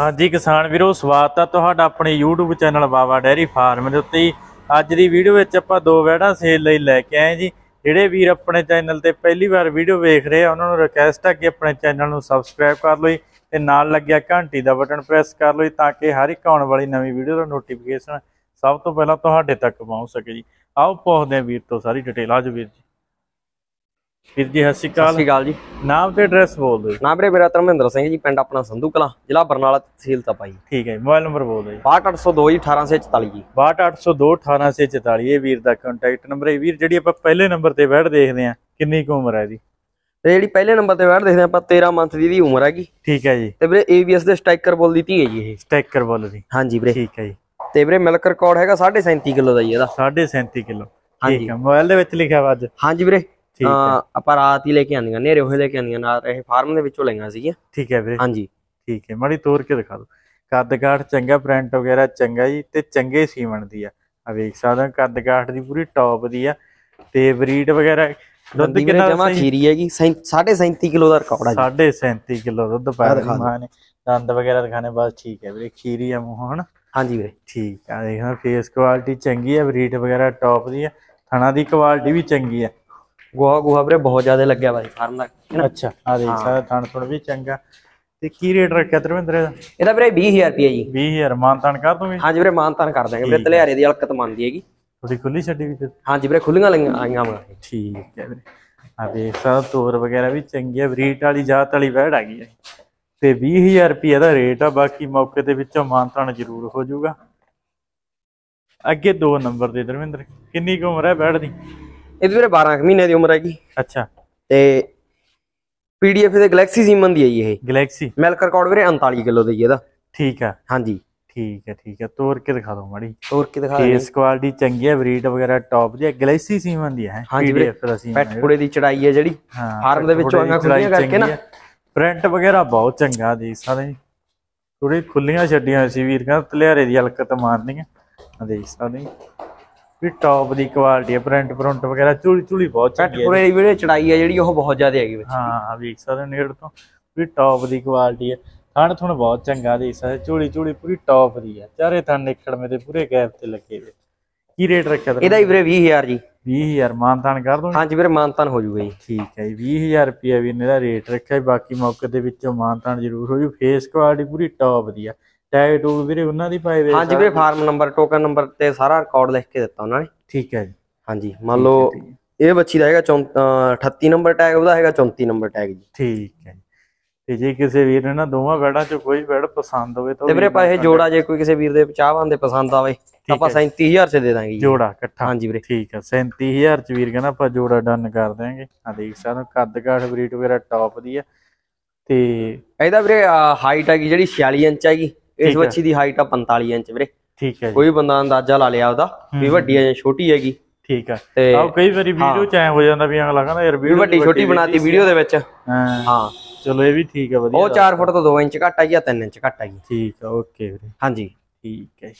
ਹਾਂਜੀ ਕਿਸਾਨ ਵੀਰੋ ਸਵਾਗਤ ਆ ਤੁਹਾਡਾ ਆਪਣੇ YouTube channel Baba dairy farm ਦੇ ਉੱਤੇ ਅੱਜ ਦੀ ਵੀਡੀਓ ਵਿੱਚ ਆਪਾਂ ਦੋ ਵੈੜਾ ਸੇਲ ਲਈ ਲੈ ਕੇ ਆਏ ਜੀ ਜਿਹੜੇ ਵੀਰ ਆਪਣੇ ਚੈਨਲ ਤੇ ਪਹਿਲੀ ਵਾਰ ਵੀਡੀਓ ਵੇਖ ਰਹੇ ਆ ਉਹਨਾਂ ਨੂੰ ਰਿਕਵੈਸਟ ਆ ਕਿ ਆਪਣੇ ਚੈਨਲ ਨੂੰ ਸਬਸਕ੍ਰਾਈਬ ਕਰ ਲਓ ਤੇ ਨਾਲ ਲੱਗਿਆ ਘੰਟੀ ਦਾ ਬਟਨ ਪ੍ਰੈਸ ਕਰ ਲਓ ਤਾਂ ਕਿ ਹਰ ਇੱਕ ਆਉਣ ਵਾਲੀ ਨਵੀਂ ਵੀਡੀਓ ਦਾ ਨੋਟੀਫਿਕੇਸ਼ਨ ਸਭ ਤੋਂ ਪਹਿਲਾਂ ਤੁਹਾਡੇ ਤੱਕ ਪਹੁੰਚ ਸਕੇ ਜੀ ਆਓ ਪੁੱਛਦੇ ਵੀਰ ਤੋਂ ਸਾਰੀ ਡਿਟੇਲ ਜੀ ਵੀਰ ਜੀ ਵੀਰ ਜੀ ਸਤਿ ਸ਼੍ਰੀ ਅਕਾਲ ਸਤਿ ਸ਼੍ਰੀ ਅਕਾਲ ਜੀ ਨਾਮ ਤੇ ਐਡਰੈਸ ਬੋਲ ਦਿਓ ਨਾਮ ਵੀਰੇ ਮੇਰਾ ਧਰਮਿੰਦਰ ਸਿੰਘ ਜੀ ਪਿੰਡ ਆਪਣਾ ਸੰਧੂ ਕਲਾ ਜ਼ਿਲ੍ਹਾ ਬਰਨਾਲਾ ਤਹਿਸੀਲ ਤਪਾਈ ਠੀਕ ਹੈ ਮੋਬਾਈਲ ਨੰਬਰ ਬੋਲ ਦਿਓ ਜੀ 1844 ਜੀ 1844 ਇਹ ਵੀਰ ਦਾ ਕੰਟੈਕਟ ਨੰਬਰ ਹੈ ਵੀਰ ਜਿਹੜੀ ਆਪਾਂ ਪਹਿਲੇ ਨੰਬਰ ਤੇ ਬੈਠ ਦੇਖਦੇ ਆ ਕਿੰਨੀ ਕੁ ਉਮਰ ਹੈ ਜੀ ਤੇ ਜਿਹੜੀ ਪਹਿਲੇ ਨੰਬਰ ਤੇ ਬੈਠ ਦੇਖਦੇ ਆਪਾਂ 13 ਮੰਥ ਦੀ ਦੀ ਉਮਰ ਹੈਗੀ ਠੀਕ ਹੈ ਜੀ ਤੇ ਵੀਰੇ ਏਵੀਐਸ ਦੇ ਸਟ੍ਰਾਈਕਰ ਬੋਲ ਦੀ ਧੀ ਹੈ ਜੀ ਇਹ ਸਟ੍ਰਾਈਕਰ ਬੋਲ ਦੀ ਹਾਂਜੀ ਵੀਰੇ ਠੀਕ ਹੈ ਜੀ ਤੇ ਵੀਰੇ ਮਿਲਕ ਰਿਕਾਰਡ ਹੈਗਾ 37.5 ਕਿਲੋ ਦਾ ਜੀ ਇਹਦਾ 37.5 ਕਿਲੋ ਠੀਕ ਹੈ ਮੋਬਾਈਲ ਦੇ ਵਿੱਚ ਲਿਖਿਆ ਵਾ ਅੱਜ ਹਾਂਜੀ ਵੀਰੇ ਆਪਾਂ ਰਾਤ ਹੀ ਲੈ ਕੇ ਆਂਦੀਆਂ ਨੇਰੇ ਹੋਏ ਲੈ ਕੇ ਆਂਦੀਆਂ ਨਾਲ ਇਹ ਫਾਰਮ ਦੇ ਵਿੱਚੋਂ ਲੈਂਗਾ ਸੀ ਠੀਕ ਹੈ ਵੀਰੇ ਹਾਂਜੀ ਠੀਕ ਹੈ ਮਾੜੀ ਤੋਰ ਕੇ ਦਿਖਾ ਦਿਓ ਕੱਦਗਾਠ ਚੰਗਾ ਪ੍ਰਿੰਟ ਵਗੈਰਾ ਚੰਗਾ ਜੀ ਤੇ ਚੰਗੇ ਸੀਮਣ ਦੀ ਆ ਆ ਵੇਖ ਸਕਦੇ ਹੋ ਕੱਦਗਾਠ ਦੀ ਪੂਰੀ ਟੌਪ ਦੀ ਆ ਤੇ ਬਰੀਡ ਵਗੈਰਾ ਦੁੱਧ ਕਿੰਨਾ ਜਮਾ ਖੀਰੀ ਹੈਗੀ 37.5 ਕਿਲੋ ਦਾ ਰਿਕਾਰਡ ਆ 37.5 ਕਿਲੋ ਦੁੱਧ ਪਾਇਆ ਦਿਖਾ ਨੇ ਦੰਦ ਵਗੈਰਾ ਦਿਖਾਣੇ ਬਸ ਠੀਕ ਹੈ ਵੀਰੇ ਖੀਰੀ ਆ ਮੂੰਹ ਹਣ ਹਾਂਜੀ ਵੀਰੇ ਠੀਕ ਆ ਦੇਖਣਾ ਫੇਸ ਕੁਆਲਿਟੀ ਚੰਗੀ ਆ ਬਰੀਡ ਵਗੈਰਾ ਟੌਪ ਦੀ ਆ ਥਣਾ ਦੀ ਕੁਆਲਿਟੀ ਵੀ ਚੰਗੀ ਆ ਗੋਹਾ ਗੋਹਾ ਬਰੇ ਬਹੁਤ ਜ਼ਿਆਦਾ ਲੱਗਿਆ ਬਾਈ ਫਾਰਮ ਦਾ ਅੱਛਾ ਆ ਦੇਖ ਸਾਰਾ ਥਣ ਥਣ ਵੀ ਚੰਗਾ ਤੇ ਕੀ ਰੇਟ ਰੱਖਿਆ ਧਰਮਿੰਦਰ ਇਹਦਾ ਇਹਦਾ ਵੀਰੇ 20000 ਰੁਪਏ ਜੀ 20000 ਮਾਨਤਨ ਕਰ ਦੋਗੇ ਹਾਂਜੀ ਵੀਰੇ ਮਾਨਤਨ ਕਰ ਦਾਂਗੇ ਵੀਰੇ ਤਲਿਆਰੇ ਦੀ ਹਲਕਤ ਮੰਨਦੀ ਹੈਗੀ ਥੋੜੀ ਖੁੱਲੀ ਛੱਡੀ ਵੀ ਹਾਂਜੀ ਵੀਰੇ ਖੁੱਲੀਆਂ ਲਈਆਂ ਆਈਆਂ ਵਾ ਠੀਕ ਹੈ ਵੀਰੇ ਆ ਦੇਖ ਸਾਰਾ ਤੋਰ ਵਗੈਰਾ ਵੀ ਚੰਗੀ ਹੈ ਬਰੀਟ ਵਾਲੀ ਜਾਤ ਵਾਲੀ ਵੈੜ ਆ ਗਈ ਹੈ ਤੇ 20000 ਰੁਪਏ ਦਾ ਰੇਟ ਆ ਬਾਕੀ ਮੌਕੇ ਦੇ ਵਿੱਚੋਂ ਮਾਨਤਨ ਜ਼ਰੂਰ ਹੋ ਜਾਊਗਾ ਅੱਗੇ 2 ਨੰਬਰ ਦੇ ਧਰਮਿੰਦਰ ਕਿੰਨੀ ਕੁ ਉਮਰ ਹੈ ਬੈਠ ਦੀ ਇਹਦੇ ਵੀਰੇ 12 ਮਹੀਨੇ ਦੀ ਉਮਰ ਹੈਗੀ ਅੱਛਾ ਤੇ ਪੀਡੀਐਫ ਦੇ ਗੈਲੈਕਸੀ ਸੀਮਨ ਦੀ ਹੈ ਜੀ ਇਹ ਗੈਲੈਕਸੀ ਮਿਲਕ ਰਿਕਾਰਡ ਵੀਰੇ 39 ਕਿਲੋ ਦੀ ਇਹਦਾ ਠੀਕ ਆ ਹਾਂਜੀ ਠੀਕ ਹੈ ਠੀਕ ਹੈ ਤੋਰ ਕੇ ਦਿਖਾ ਦੋ ਮਾੜੀ ਤੋਰ ਕੇ ਦਿਖਾ ਦੇ ਇਸ ਕੁਆਲਿਟੀ ਚੰਗੀ ਹੈ ਬਰੀਡ ਵਗੈਰਾ ਟੌਪ ਜੀ ਗਲੈਸੀ ਸੀਮਨ ਦੀ ਹੈ ਪੀਡੀਐਫ ਦਾ ਸੀਮਨ ਪੈਟ ਕੁੜੇ ਦੀ ਚੜਾਈ ਹੈ ਜਿਹੜੀ ਫਾਰਮ ਦੇ ਵਿੱਚੋਂ ਆਂਗਾ ਖੁੱਲੀਆਂ ਕਰਕੇ ਨਾ ਪ੍ਰਿੰਟ ਵਗੈਰਾ ਬਹੁਤ ਚੰਗਾ ਦੀ ਸਾਰੇ ਥੋੜੀ ਖੁੱਲੀਆਂ ਛੱਡੀਆਂ ਸੀ ਵੀਰ ਕਹਿੰਦਾ ਤਲਿਆਰੇ ਦੀ ਹਲਕਤ ਮਾਰਨੀ ਹੈ ਆ ਦੇਖ ਸਕਦੇ ਵੀ ਟੌਪ ਦੀ ਕੁਆਲਿਟੀ ਹੈ ਪ੍ਰਿੰਟ ਪ੍ਰਿੰਟ ਵਗੈਰਾ ਚੁਲੀ ਚੁਲੀ ਬਹੁਤ ਚੰਗੀ ਹੈ ਪੂਰੇ ਵੀਰੇ ਚੜਾਈ ਹੈ ਜਿਹੜੀ ਉਹ ਬਹੁਤ ਜ਼ਿਆਦਾ ਹੈਗੀ ਵਿੱਚ ਹਾਂ ਵੇਖ ਸਕਦੇ ਨੇੜ ਤੋਂ ਵੀ ਟੌਪ ਦੀ ਕੁਆਲਿਟੀ ਹੈ ਥਣ ਥਣ ਬਹੁਤ ਚੰਗਾ ਦੇ ਸਕਦੇ ਚੁਲੀ ਚੁਲੀ ਪੂਰੀ ਟੌਪ ਦੀ ਹੈ ਚਾਰੇ ਥਣ ਨਿਕੜਵੇਂ ਤੇ ਪੂਰੇ ਗੈਪ ਤੇ ਲੱਗੇ ਵੇ ਕੀ ਰੇਟ ਰੱਖਿਆ ਤੁਸੀਂ ਇਹਦਾ ਹੀ ਵੀਰੇ 20000 ਜੀ 20000 ਮਾਨਤਾਨ ਕਰ ਦੋ ਹਾਂਜੀ ਵੀਰੇ ਮਾਨਤਾਨ ਹੋ ਜੂਗਾ ਜੀ ਠੀਕ ਹੈ ਜੀ 20000 ਰੁਪਏ ਵੀ ਇਹਦਾ ਰੇਟ ਰੱਖਿਆ ਬਾਕੀ ਮੌਕੇ ਦੇ ਵਿੱਚੋਂ ਮਾਨਤਾਨ ਜ਼ਰੂਰ ਹੋ ਜੂ ਫੇਸ ਕੁਆਲਿਟੀ ਪੂਰੀ ਟੌਪ ਦੀ ਹੈ ਟੈਗ ਟੂਗ ਵੀਰੇ ਉਹਨਾਂ ਦੀ ਪਾਏ ਵੇ ਹਾਂਜੀ ਵੀਰੇ ਫਾਰਮ ਨੰਬਰ ਟੋਕਨ ਨੰਬਰ ਤੇ ਸਾਰਾ ਰਿਕਾਰਡ ਲਿਖ ਕੇ ਦਿੱਤਾ ਉਹਨਾਂ ਨੇ ਠੀਕ ਹੈ ਜੀ ਹਾਂਜੀ ਮੰਨ ਲਓ ਇਹ ਬੱਚੀ ਦਾ ਹੈਗਾ 38 ਨੰਬਰ ਟੈਗ ਉਹਦਾ ਹੈਗਾ 34 ਨੰਬਰ ਟੈਗ ਜੀ ਠੀਕ ਹੈ ਤੇ ਜੇ ਕਿਸੇ ਵੀਰ ਨੇ ਨਾ ਦੋਵਾਂ ਬੈੜਾਂ ਚ ਕੋਈ ਬੈੜ ਪਸੰਦ ਹੋਵੇ ਤਾਂ ਤੇ ਵੀਰੇ ਪਾਏ ਇਹ ਜੋੜਾ ਜੇ ਕੋਈ ਕਿਸੇ ਵੀਰ ਦੇ ਪਚਾਹ ਬੰਦੇ ਪਸੰਦ ਆਵੇ ਆਪਾਂ 37000 ਚ ਦੇ ਦਾਂਗੇ ਜੋੜਾ ਇਕੱਠਾ ਹਾਂਜੀ ਵੀਰੇ ਠੀਕ ਹੈ 37000 ਚ ਵੀਰ ਕਹਿੰਦਾ ਆਪਾਂ ਜੋੜਾ ਡਨ ਕਰ ਦਾਂਗੇ ਆ ਦੇਖ ਸਕਦੇ ਹੋ ਕੱਦ ਕਾਠ ਬਰੀਟ ਵਗੈਰਾ ਟੌਪ ਦੀ ਆ ਤੇ ਇਹਦਾ ਵੀਰੇ ਹਾਈਟ ਹੈਗੀ ਜਿਹੜੀ 46 ਇੰਚ ਹੈਗੀ ਇਸ ਵੱਛੀ ਦੀ ਹਾਈਟ ਆ 45 ਇੰਚ ਵੀਰੇ ਠੀਕ ਹੈ ਕੋਈ ਬੰਦਾ ਅੰਦਾਜ਼ਾ ਲਾ ਲਿਆ ਉਹਦਾ ਵੀ ਵੱਡੀ ਹੈ ਜਾਂ ਛੋਟੀ ਹੈਗੀ ਠੀਕ ਹੈ ਤੇ ਕਈ ਵਾਰੀ ਵੀਡੀਓ ਚ ਐ ਹੋ ਜਾਂਦਾ ਵੀ ਅਗਲਾ ਕਹਿੰਦਾ ਯਾਰ ਵੀਡੀਓ ਵੱਡੀ ਛੋਟੀ ਬਣਾਤੀ ਵੀਡੀਓ ਦੇ ਵਿੱਚ ਹਾਂ ਚਲੋ ਇਹ ਵੀ ਠੀਕ ਹੈ ਵਧੀਆ ਉਹ 4 ਫੁੱਟ ਤੋਂ 2 ਇੰਚ ਘੱਟ ਆ ਜਾਂ 3 ਇੰਚ ਘੱਟ ਆ ਠੀਕ ਹੈ ਓਕੇ ਵੀਰੇ ਹਾਂਜੀ ਠੀਕ ਹੈ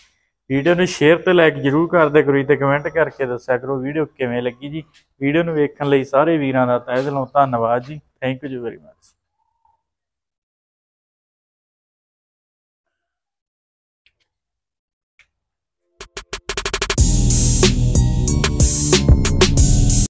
ਵੀਡੀਓ ਨੂੰ ਸ਼ੇਅਰ ਤੇ ਲਾਈਕ ਜਰੂਰ ਕਰਦੇ ਕਰੋ ਤੇ ਕਮੈਂਟ ਕਰਕੇ ਦੱਸਿਆ ਕਰੋ ਵੀਡੀਓ ਕਿਵੇਂ ਲੱਗੀ ਜੀ ਵੀਡੀਓ ਨੂੰ ਵੇਖਣ ਲਈ ਸਾਰੇ ਵੀਰਾਂ ਦਾ ਤਹਿ ਦਿਲੋਂ ਧੰਨਵਾਦ ਜੀ ਥੈਂਕ ਯੂ ਜੀ ਵੈਰੀ ਮਚ